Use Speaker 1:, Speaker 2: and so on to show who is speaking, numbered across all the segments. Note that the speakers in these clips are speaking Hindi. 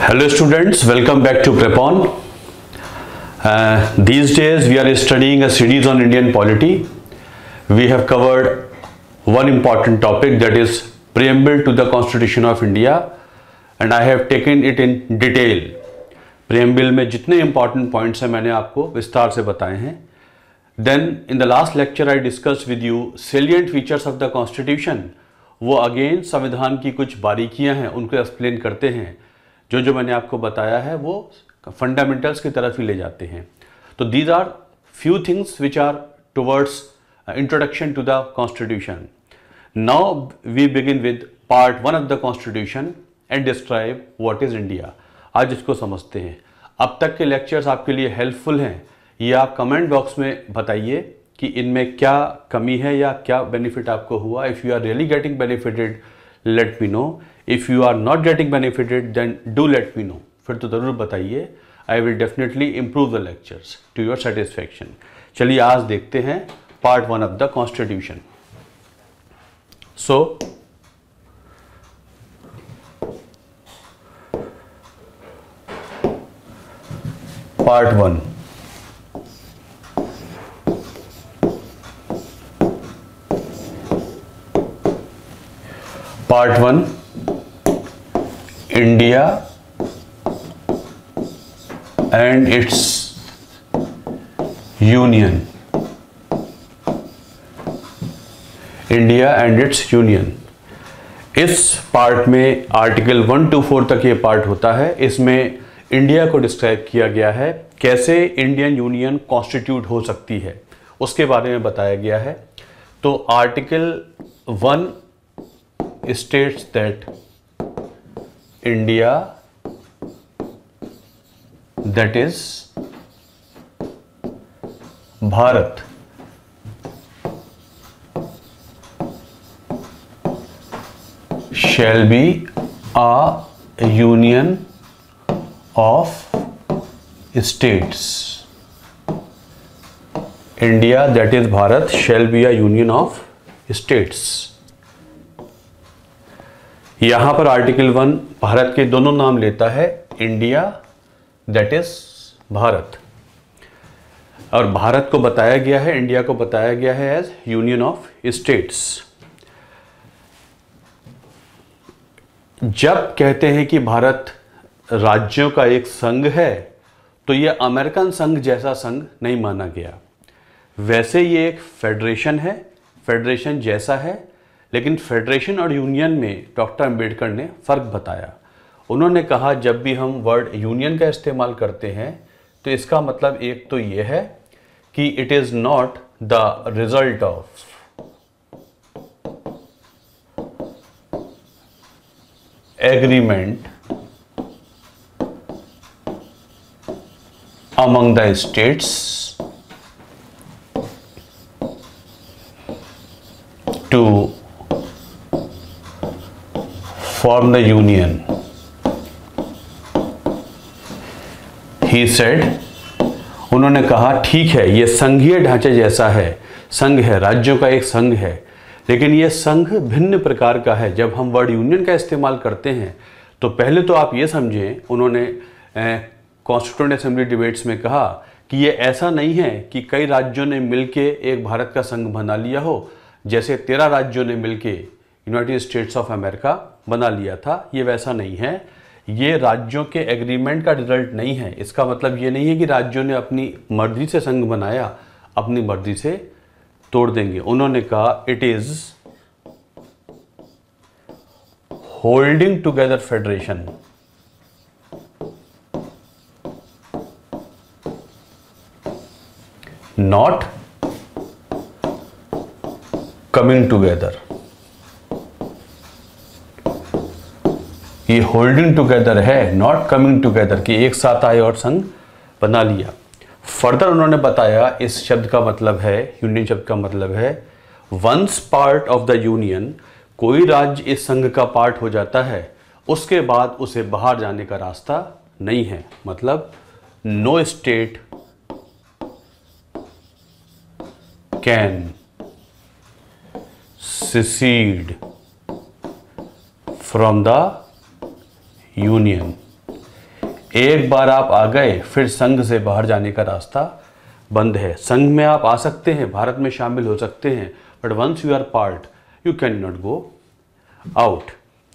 Speaker 1: hello students welcome back to prepon uh, these days we are studying a series on indian polity we have covered one important topic that is preamble to the constitution of india and i have taken it in detail preamble में जितने important points हैं मैंने आपको विस्तार से बताए हैं then in the last lecture i discussed with you salient features of the constitution वो अगेन संविधान की कुछ बारीकियां हैं उनको एक्सप्लेन करते हैं जो जो मैंने आपको बताया है वो फंडामेंटल्स की तरफ ही ले जाते हैं तो these are few things which are towards introduction to the constitution now we begin with part one of the constitution and describe what is India आज इसको समझते हैं अब तक के लेक्चर्स आपके लिए हेल्पफुल हैं ये आप कमेंट बॉक्स में बताइए कि इनमें क्या कमी है या क्या बेनिफिट आपको हुआ if you are really getting benefited let me know if you are not getting benefited then do let me know फिर तो ज़रूर बताइए I will definitely improve the lectures to your satisfaction चलिए आज देखते हैं part one of the constitution so part one part one India and its union India and its union इस पार्ट में आर्टिकल वन टू फोर तक ये पार्ट होता है इसमें इंडिया को डिस्क्राइब किया गया है कैसे इंडियन यूनियन कॉन्स्टिट्यूट हो सकती है उसके बारे में बताया गया है तो article one states that India that is Bharat shall be a union of states india that is bharat shall be a union of states यहां पर आर्टिकल वन भारत के दोनों नाम लेता है इंडिया दैट इज भारत और भारत को बताया गया है इंडिया को बताया गया है एज यूनियन ऑफ स्टेट्स जब कहते हैं कि भारत राज्यों का एक संघ है तो यह अमेरिकन संघ जैसा संघ नहीं माना गया वैसे ये एक फेडरेशन है फेडरेशन जैसा है लेकिन फेडरेशन और यूनियन में डॉक्टर अंबेडकर ने फ़र्क बताया उन्होंने कहा जब भी हम वर्ड यूनियन का इस्तेमाल करते हैं तो इसका मतलब एक तो ये है कि it is not the result of agreement among the states to form the union he said उन्होंने कहा ठीक है यह संघीय ढांचे जैसा है संघ है राज्यों का एक संघ है लेकिन यह संघ भिन्न प्रकार का है जब हम वर्ड यूनियन का इस्तेमाल करते हैं तो पहले तो आप ये समझें उन्होंने कॉन्स्टिट्यूंट असेंबली डिबेट्स में कहा कि ये ऐसा नहीं है कि कई राज्यों ने मिलकर एक भारत का संघ बना लिया हो जैसे तेरह राज्यों ने मिलकर यूनाइटेड स्टेट्स ऑफ अमेरिका बना लिया था ये वैसा नहीं है ये राज्यों के एग्रीमेंट का रिजल्ट नहीं है इसका मतलब ये नहीं है कि राज्यों ने अपनी मर्जी से संघ बनाया अपनी मर्जी से तोड़ देंगे उन्होंने कहा it is holding together federation not coming together ये होल्डिंग टुगेदर है नॉट कमिंग टुगेदर कि एक साथ आए और संग बना लिया फर्दर उन्होंने बताया इस शब्द का मतलब है यूनियन शब्द का मतलब है once part of the union कोई राज्य इस संघ का पार्ट हो जाता है उसके बाद उसे बाहर जाने का रास्ता नहीं है मतलब no state can secede from the union एक बार आप आ गए फिर संघ से बाहर जाने का रास्ता बंद है संघ में आप आ सकते हैं भारत में शामिल हो सकते हैं but once you are part you can not go out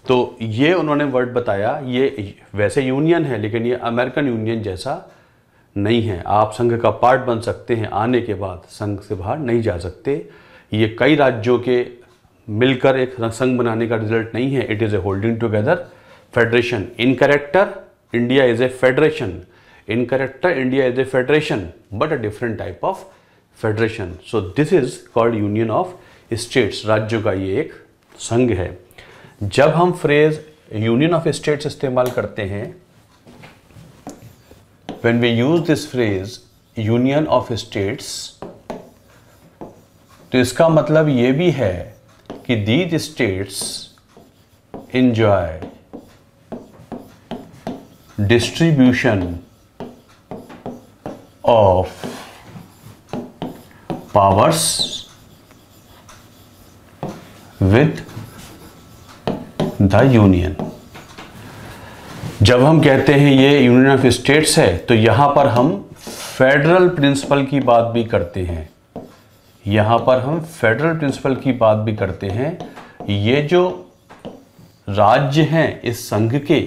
Speaker 1: तो ये उन्होंने वर्ड बताया ये वैसे यूनियन है लेकिन ये अमेरिकन यूनियन जैसा नहीं है आप संघ का पार्ट बन सकते हैं आने के बाद संघ से बाहर नहीं जा सकते ये कई राज्यों के मिलकर एक संघ बनाने का रिजल्ट नहीं है it is a holding together federation in character India is a federation in character India is a federation but a different type of federation so this is called union of states राज्यों का ये एक संघ है जब हम फ्रेज यूनियन ऑफ स्टेट्स इस्तेमाल करते हैं when we use this phrase union of states तो इसका मतलब ये भी है कि these states enjoy distribution of powers with the union जब हम कहते हैं ये यूनियन ऑफ स्टेट्स है तो यहां पर हम फेडरल प्रिंसिपल की बात भी करते हैं यहां पर हम फेडरल प्रिंसिपल की बात भी करते हैं ये जो राज्य हैं इस संघ के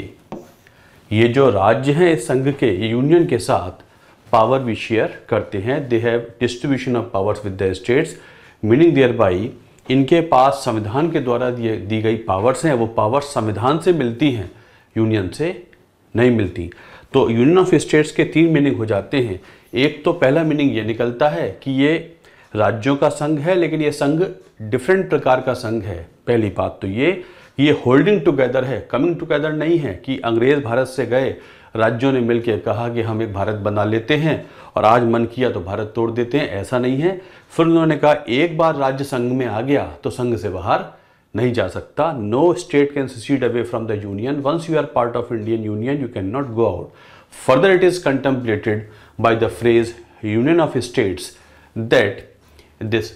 Speaker 1: ये जो राज्य हैं इस संघ के यूनियन के साथ पावर भी शेयर करते हैं they have distribution of powers with the states meaning thereby इनके पास संविधान के द्वारा दिए दी गई पावर्स हैं वो पावर्स संविधान से मिलती हैं यूनियन से नहीं मिलती तो यूनियन ऑफ स्टेट्स के तीन मीनिंग हो जाते हैं एक तो पहला मीनिंग ये निकलता है कि ये राज्यों का संघ है लेकिन ये संघ डिफरेंट प्रकार का संघ है पहली बात तो ये ये होल्डिंग टुगेदर है कमिंग टुगेदर नहीं है कि अंग्रेज़ भारत से गए राज्यों ने मिलकर कहा कि हम एक भारत बना लेते हैं और आज मन किया तो भारत तोड़ देते हैं ऐसा नहीं है फिर उन्होंने कहा एक बार राज्य संघ में आ गया तो संघ से बाहर नहीं जा सकता no state can secede away from the union once you are part of Indian union you can not go out further it is contemplated by the phrase union of states that this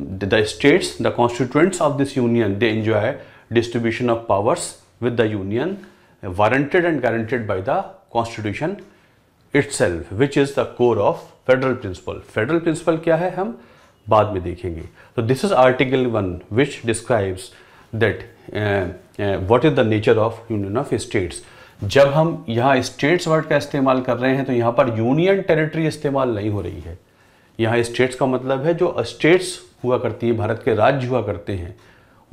Speaker 1: the states the constituents of this union they enjoy distribution of powers with the union warranted and guaranteed by the constitution itself which is the core of federal principle federal principle kya hai hum baad mein dekhenge so this is article 1 which describes that uh, uh, what is the nature of union of states जब हम यहाँ स्टेट्स वर्ड का इस्तेमाल कर रहे हैं तो यहाँ पर यूनियन टेरिटरी इस्तेमाल नहीं हो रही है यहाँ स्टेट्स का मतलब है जो स्टेट्स हुआ करती है भारत के राज्य हुआ करते हैं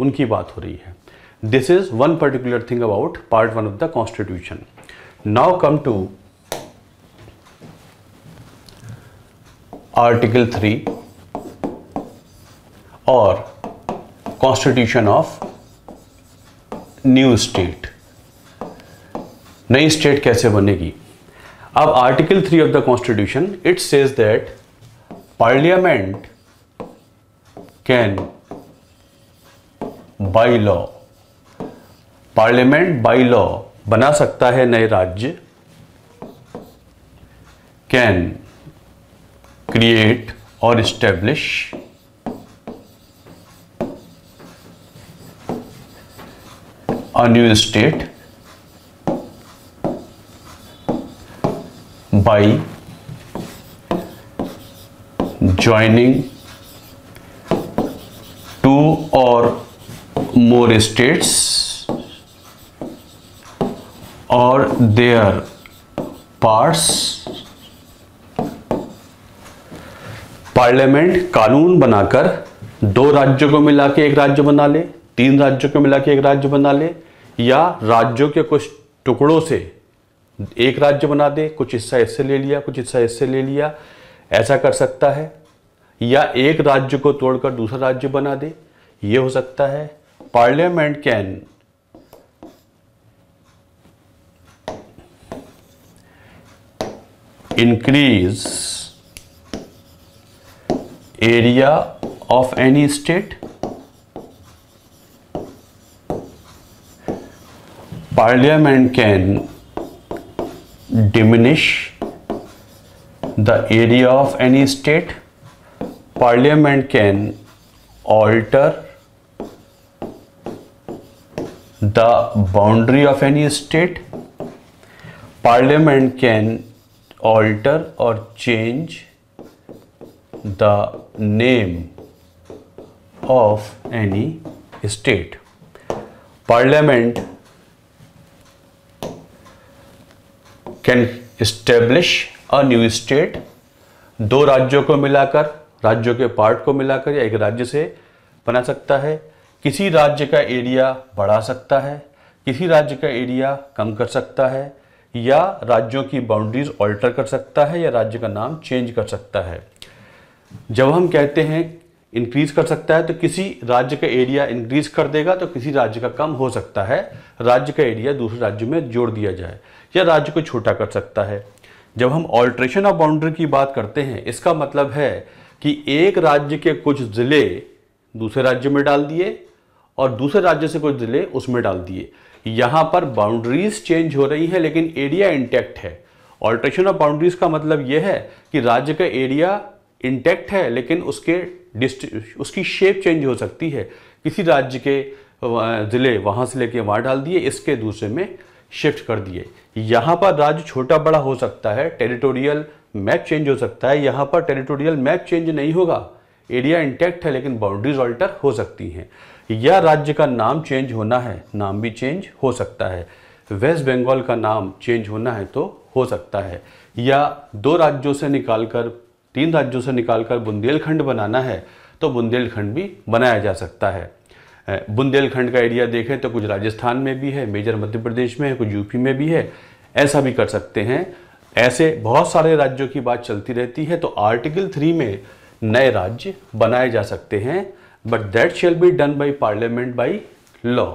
Speaker 1: उनकी बात हो रही है this is one particular thing about part one of the constitution now come to article 3 or constitution of new state New state kaise banegi ab article 3 of the constitution it says that parliament can by law parliament by law बना सकता है नए राज्य can create or establish a new state by joining two or more states their parts parliament कानून बनाकर दो राज्यों को मिला के एक राज्य बना ले तीन राज्यों को मिला के एक राज्य बना ले या राज्यों के कुछ टुकड़ों से एक राज्य बना दे कुछ हिस्सा इससे ले लिया कुछ हिस्सा इससे ले लिया ऐसा कर सकता है या एक राज्य को तोड़कर दूसरा राज्य बना दे ये हो सकता है parliament can increase area of any state parliament can diminish the area of any state parliament can alter the boundary of any state parliament can alter or change the name of any state parliament can establish a new state दो राज्यों को मिलाकर राज्यों के पार्ट को मिलाकर या एक राज्य से बना सकता है किसी राज्य का एरिया बढ़ा सकता है किसी राज्य का एरिया कम कर सकता है या राज्यों की बाउंड्रीज ऑल्टर कर सकता है या राज्य का नाम चेंज कर सकता है जब हम कहते हैं इंक्रीज कर सकता है तो किसी राज्य का एरिया इंक्रीज कर देगा तो किसी राज्य का कम हो सकता है राज्य का एरिया दूसरे राज्य में जोड़ दिया जाए या राज्य को छोटा कर सकता है जब हम ऑल्ट्रेशन ऑफ बाउंड्री की बात करते हैं इसका मतलब है कि एक राज्य के कुछ ज़िले दूसरे राज्य में डाल दिए और दूसरे राज्य से कुछ ज़िले उसमें डाल दिए यहाँ पर बाउंड्रीज चेंज हो रही है लेकिन एरिया इंटैक्ट है ऑल्ट्रेशन ऑफ बाउंड्रीज का मतलब यह है कि राज्य का एरिया इंटैक्ट है लेकिन उसके डिस्ट उसकी शेप चेंज हो सकती है किसी राज्य के ज़िले वहाँ से लेके वहाँ डाल दिए इसके दूसरे में शिफ्ट कर दिए यहाँ पर राज्य छोटा बड़ा हो सकता है टेरिटोरियल मैप चेंज हो सकता है यहाँ पर टेरिटोरियल मैप चेंज नहीं होगा एरिया इंटैक्ट है लेकिन बाउंड्रीज ऑल्टर हो सकती हैं या राज्य का नाम चेंज होना है नाम भी चेंज हो सकता है वेस्ट बंगाल का नाम चेंज होना है तो हो सकता है या दो राज्यों से निकालकर तीन राज्यों से निकालकर बुंदेलखंड बनाना है तो बुंदेलखंड भी बनाया जा सकता है बुंदेलखंड का एरिया देखें तो कुछ राजस्थान में भी है मेजर मध्य प्रदेश में है कुछ यूपी में भी है ऐसा भी कर सकते हैं ऐसे बहुत सारे राज्यों की बात चलती रहती है तो आर्टिकल थ्री में नए राज्य बनाए जा सकते हैं but that shall be done by parliament by law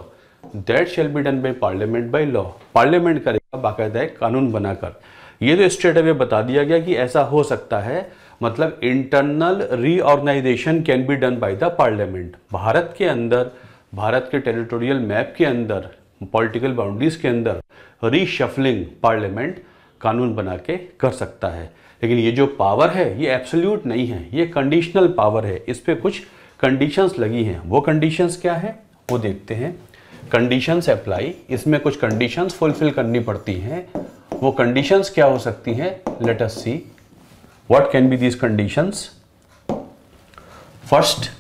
Speaker 1: that shall be done by parliament by law parliament करेगा बाकायदा एक कानून बनाकर ये तो स्टेट अवे बता दिया गया कि ऐसा हो सकता है मतलब internal reorganisation can be done by the parliament Bharat के अंदर भारत के टेरिटोरियल मैप के अंदर पॉलिटिकल बाउंड्रीज के अंदर रीशफलिंग पार्लियामेंट कानून बना के कर सकता है लेकिन ये जो पावर है ये एब्सोल्यूट नहीं है ये कंडीशनल पावर है इस पर कुछ कंडीशंस लगी हैं वो कंडीशंस क्या है वो देखते हैं कंडीशंस अप्लाई इसमें कुछ कंडीशंस फुलफिल करनी पड़ती हैं वो कंडीशंस क्या हो सकती हैं let us see what can be these conditions first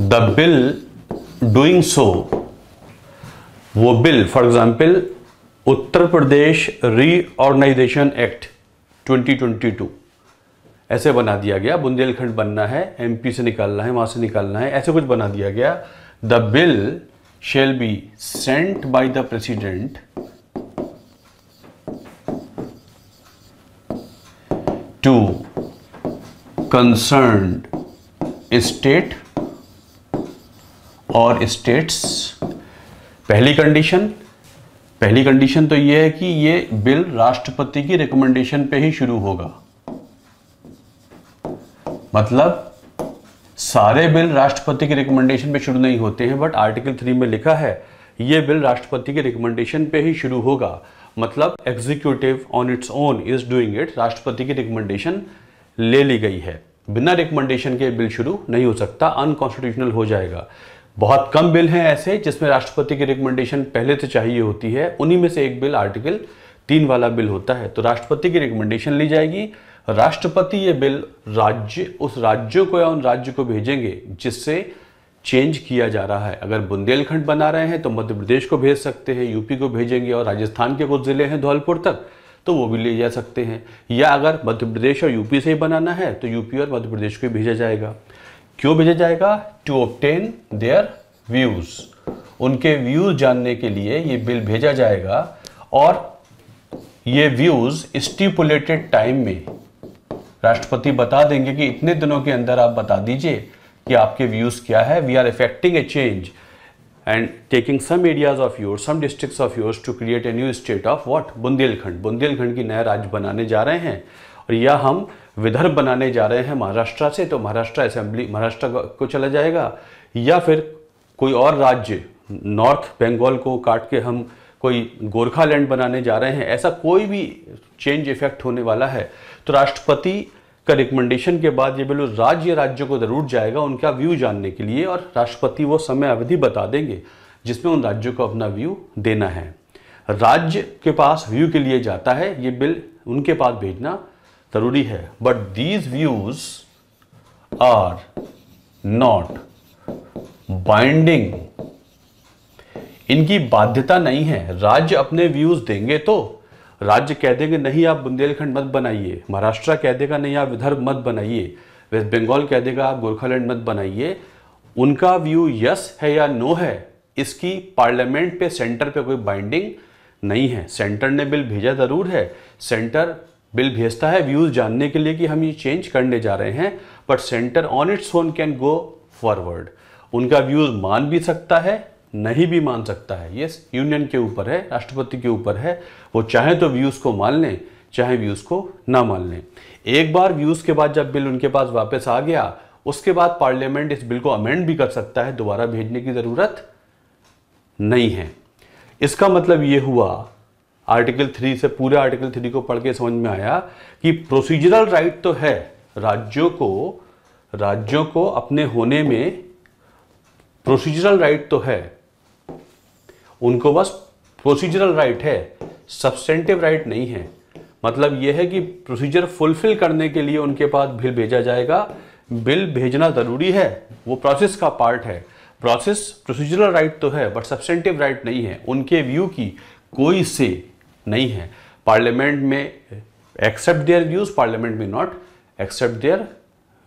Speaker 1: the bill doing so वो bill for example Uttar Pradesh reorganisation act 2022 ऐसे बना दिया गया बुंदेलखंड बनना है एमपी से निकालना है वहाँ से निकालना है ऐसे कुछ बना दिया गया the bill shall be sent by the president to concerned state or states पहली कंडीशन पहली कंडीशन तो यह है कि यह बिल राष्ट्रपति की रिकमेंडेशन पे ही शुरू होगा मतलब सारे बिल राष्ट्रपति की रिकमेंडेशन पे शुरू नहीं होते हैं बट आर्टिकल थ्री में लिखा है ये बिल राष्ट्रपति के रिकमेंडेशन पे ही शुरू होगा मतलब executive on its own is doing it राष्ट्रपति की रिकमेंडेशन ले ली गई है बिना रिकमेंडेशन के बिल शुरू नहीं हो सकता अनकॉन्स्टिट्यूशनल हो जाएगा बहुत कम बिल हैं ऐसे जिसमें राष्ट्रपति की रिकमेंडेशन पहले से चाहिए होती है उन्हीं में से एक बिल आर्टिकल तीन वाला बिल होता है तो राष्ट्रपति की रिकमेंडेशन ली जाएगी राष्ट्रपति ये बिल राज्य उस राज्यों को या उन राज्य को भेजेंगे जिससे चेंज किया जा रहा है अगर बुंदेलखंड बना रहे हैं तो मध्य प्रदेश को भेज सकते हैं यूपी को भेजेंगे और राजस्थान के कुछ ज़िले हैं धौलपुर तक तो वो भी ले जा सकते हैं या अगर मध्य प्रदेश और यूपी से ही बनाना है तो यूपी और मध्य प्रदेश को भेजा जाएगा क्यों भेजा जाएगा टू ऑप्टेन देयर व्यूज़ उनके व्यूज़ जानने के लिए ये बिल भेजा जाएगा और ये व्यूज़ स्टिपुलेटेड टाइम में राष्ट्रपति बता देंगे कि इतने दिनों के अंदर आप बता दीजिए कि आपके व्यूज़ क्या है we are effecting a change and taking some areas of your some district of yours to create a new state of what Bundelkhand Bundelkhand की नया राज्य बनाने जा रहे हैं और या हम विदर्भ बनाने जा रहे हैं महाराष्ट्र से तो महाराष्ट्र असेंबली महाराष्ट्र को चला जाएगा या फिर कोई और राज्य नॉर्थ बंगाल को काट के हम कोई गोरखा लैंड बनाने जा रहे हैं ऐसा कोई भी चेंज इफेक्ट होने वाला है तो राष्ट्रपति का रिकमेंडेशन के बाद ये बिल राज्य राज्यों को जरूर जाएगा उनका व्यू जानने के लिए और राष्ट्रपति वो समय अवधि बता देंगे जिसमें उन राज्यों को अपना व्यू देना है राज्य के पास व्यू के लिए जाता है ये बिल उनके पास भेजना ज़रूरी है but these views are not binding इनकी बाध्यता नहीं है राज्य अपने व्यूज देंगे तो राज्य कह देंगे नहीं आप बुंदेलखंड मत बनाइए महाराष्ट्र कह देगा नहीं आप विदर्भ मत बनाइए वेस्ट बंगाल कह देगा आप गोरखालैंड मत बनाइए उनका व्यू यस है या नो है इसकी पार्लियामेंट पे सेंटर पे कोई बाइंडिंग नहीं है सेंटर ने बिल भेजा ज़रूर है सेंटर बिल भेजता है व्यूज़ जानने के लिए कि हम ये चेंज करने जा रहे हैं but centre on its own can go forward उनका व्यूज़ मान भी सकता है नहीं भी मान सकता है ये यूनियन के ऊपर है राष्ट्रपति के ऊपर है वो चाहे तो व्यूज़ को मान लें चाहे व्यूज़ को ना मान लें एक बार व्यूज़ के बाद जब बिल उनके पास वापस आ गया उसके बाद पार्लियामेंट इस बिल को अमेंड भी कर सकता है दोबारा भेजने की ज़रूरत नहीं है इसका मतलब यह हुआ आर्टिकल थ्री से पूरे आर्टिकल थ्री को पढ़ के समझ में आया कि प्रोसीजरल राइट तो है राज्यों को राज्यों को अपने होने में प्रोसीजरल राइट तो है उनको बस प्रोसीजरल राइट है सब्सटेंटिव राइट नहीं है मतलब यह है कि प्रोसीजर फुलफिल करने के लिए उनके पास बिल भेजा जाएगा बिल भेजना ज़रूरी है वो प्रोसेस का पार्ट है प्रोसेस प्रोसीजरल राइट तो है बट सब्सटेंटिव राइट नहीं है उनके व्यू की कोई से नहीं है पार्लियामेंट में एक्सेप्ट देयर व्यूज़ पार्लियामेंट में नॉट एक्सेप्ट देयर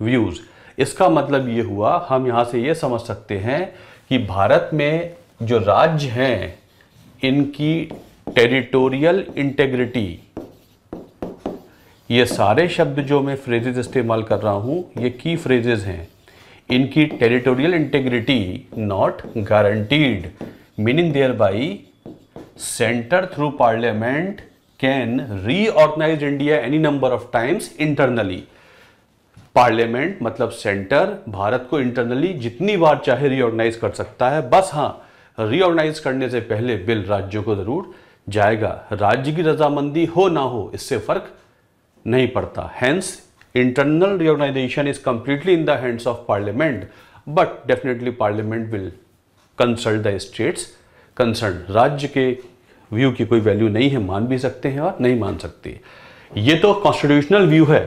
Speaker 1: व्यूज़ इसका मतलब ये हुआ हम यहाँ से ये समझ सकते हैं कि भारत में जो राज्य हैं इनकी टेरिटोरियल इंटेग्रिटी ये सारे शब्द जो मैं फ्रेजेज इस्तेमाल कर रहा हूँ ये की फ्रेजेज हैं इनकी territorial integrity not guaranteed meaning thereby centre through parliament can reorganise India any number of times internally parliament मतलब सेंटर भारत को इंटरनली जितनी बार चाहे रीऑर्गेनाइज कर सकता है बस हाँ रीऑर्गेनाइज करने से पहले बिल राज्यों को जरूर जाएगा राज्य की रजामंदी हो ना हो इससे फर्क नहीं पड़ता hence internal reorganisation is completely in the hands of parliament but definitely parliament will consult the states concern राज्य के व्यू की कोई वैल्यू नहीं है मान भी सकते हैं और नहीं मान सकते ये तो कॉन्स्टिट्यूशनल व्यू है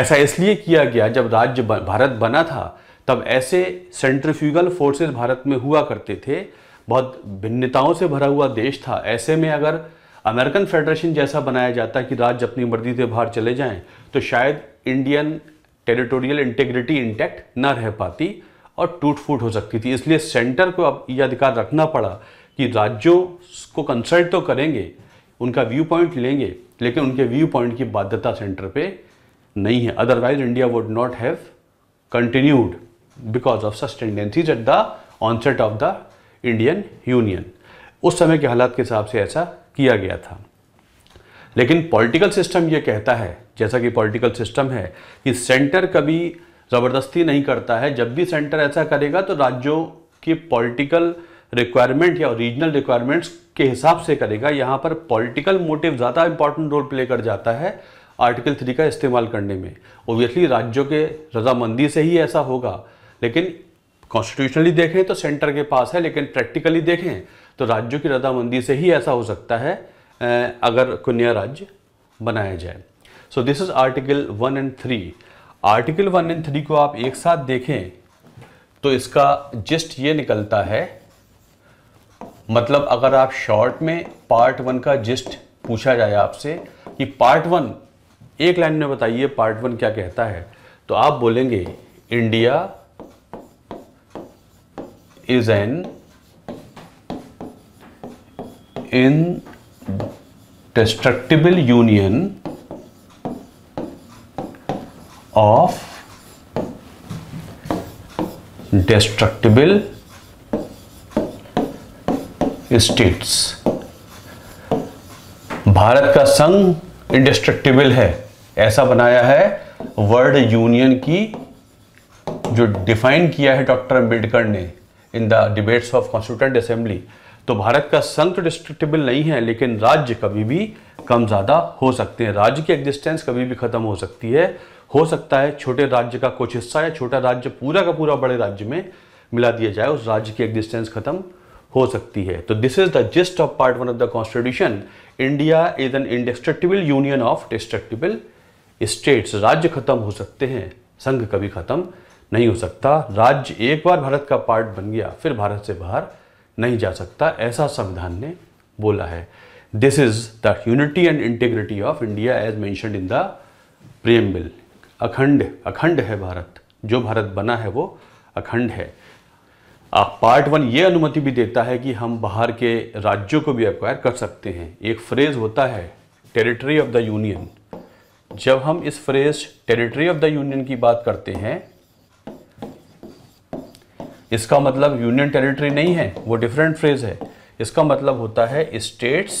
Speaker 1: ऐसा इसलिए किया गया जब राज्य भारत बना था तब ऐसे सेंट्रिफ्यूगल फोर्सेस भारत में हुआ करते थे बहुत भिन्नताओं से भरा हुआ देश था ऐसे में अगर अमेरिकन फेडरेशन जैसा बनाया जाता कि राज्य अपनी मर्जी से बाहर चले जाएं तो शायद इंडियन टेरिटोरियल इंटेग्रिटी इंटैक्ट ना रह पाती और टूट फूट हो सकती थी इसलिए सेंटर को अब यह अधिकार रखना पड़ा कि राज्यों को कंसल्ट तो करेंगे उनका व्यू पॉइंट लेंगे लेकिन उनके व्यू पॉइंट की बाध्यता सेंटर पे नहीं है otherwise India would not have continued because of सस्टेंडेंसीज tendencies at the onset of the Indian उस समय के हालात के हिसाब से ऐसा किया गया था लेकिन पॉलिटिकल सिस्टम यह कहता है जैसा कि पॉलिटिकल सिस्टम है कि सेंटर कभी ज़बरदस्ती नहीं करता है जब भी सेंटर ऐसा करेगा तो राज्यों की पॉलिटिकल रिक्वायरमेंट या रीजनल रिक्वायरमेंट्स के हिसाब से करेगा यहां पर पॉलिटिकल मोटिव ज़्यादा इंपॉर्टेंट रोल प्ले कर जाता है आर्टिकल थ्री का इस्तेमाल करने में ओबियसली राज्यों के रजामंदी से ही ऐसा होगा लेकिन कॉन्स्टिट्यूशनली देखें तो सेंटर के पास है लेकिन प्रैक्टिकली देखें तो राज्यों की रजामंदी से ही ऐसा हो सकता है अगर कोई नया राज्य बनाया जाए so this is article one and three article one and three को आप एक साथ देखें तो इसका जस्ट ये निकलता है मतलब अगर आप शॉर्ट में पार्ट वन का जस्ट पूछा जाए आपसे कि पार्ट वन एक लाइन में बताइए पार्ट वन क्या कहता है तो आप बोलेंगे India is an indestructible union of destructible states Bharat का संघ इंडेस्ट्रक्टिबल है ऐसा बनाया है वर्ल्ड यूनियन की जो डिफाइन किया है डॉक्टर अंबेडकर ने in the debates of constituent assembly तो भारत का संघ तो डिस्ट्रिक्टेबल नहीं है लेकिन राज्य कभी भी कम ज़्यादा हो सकते हैं राज्य की एग्जिस्टेंस कभी भी ख़त्म हो सकती है हो सकता है छोटे राज्य का कुछ हिस्सा या छोटा राज्य पूरा का पूरा बड़े राज्य में मिला दिया जाए उस राज्य की एग्जिस्टेंस ख़त्म हो सकती है तो this is the gist of part one of the constitution India is an indestructible union of destructible states राज्य खत्म हो सकते हैं संघ कभी खत्म नहीं हो सकता राज्य एक बार भारत का पार्ट बन गया फिर भारत से बाहर नहीं जा सकता ऐसा संविधान ने बोला है this is the unity and integrity of India as mentioned in the preamble अखंड अखंड है भारत जो भारत बना है वो अखंड है आप पार्ट वन ये अनुमति भी देता है कि हम बाहर के राज्यों को भी एक्वायर कर सकते हैं एक फ्रेज होता है टेरिटरी ऑफ द यूनियन जब हम इस phrase territory of the union की बात करते हैं इसका मतलब यूनियन टेरिटरी नहीं है वो डिफरेंट फ्रेज है इसका मतलब होता है states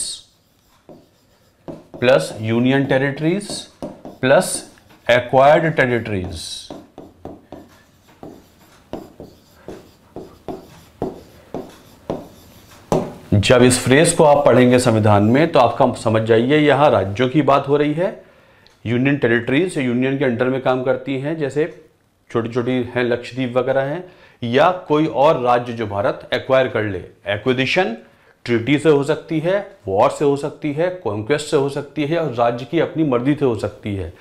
Speaker 1: plus union territories plus acquired territories जब इस फ्रेज को आप पढ़ेंगे संविधान में तो आपका समझ जाइए यहां राज्यों की बात हो रही है यूनियन टेरिटरीज यूनियन के अंडर में काम करती हैं जैसे छोटी छोटी हैं लक्षद्वीप वगैरह हैं या कोई और राज्य जो भारत एक्वायर कर ले एक्विदिशन ट्रिटी से हो सकती है वॉर से हो सकती है कॉन्क्वेस्ट से हो सकती है और राज्य की अपनी मर्जी से हो सकती है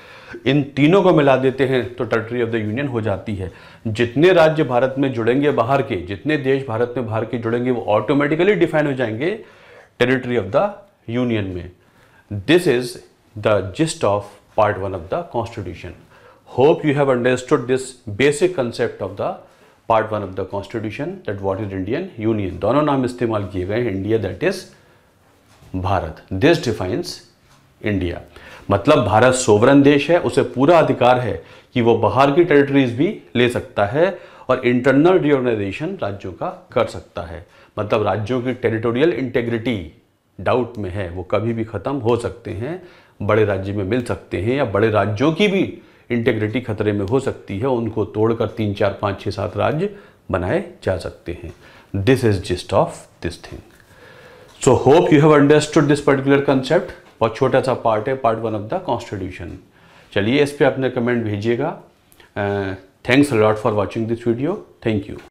Speaker 1: इन तीनों को मिला देते हैं तो टेरिटरी ऑफ द यूनियन हो जाती है जितने राज्य भारत में जुड़ेंगे बाहर के जितने देश भारत में बाहर के जुड़ेंगे वो ऑटोमेटिकली डिफाइन हो जाएंगे टेरिटरी ऑफ द यूनियन में this is the gist of part one of the constitution hope you have understood this basic concept of the part one of the constitution that what is Indian union दोनों नाम इस्तेमाल किए गए हैं India that is Bharat this defines India मतलब भारत सोवरन देश है उसे पूरा अधिकार है कि वो बाहर की टेरिटरीज भी ले सकता है और इंटरनल रिओर्गनाइजेशन राज्यों का कर सकता है मतलब राज्यों की टेरिटोरियल इंटेग्रिटी डाउट में है वो कभी भी ख़त्म हो सकते हैं बड़े राज्य में मिल सकते हैं या बड़े राज्यों की भी इंटेग्रिटी खतरे में हो सकती है उनको तोड़कर तीन चार पाँच छः सात राज्य बनाए जा सकते हैं this is gist of this thing so hope you have understood this particular concept बहुत छोटा सा पार्ट है part one of the constitution चलिए इस पर अपने कमेंट भेजिएगा thanks lot for watching this video thank you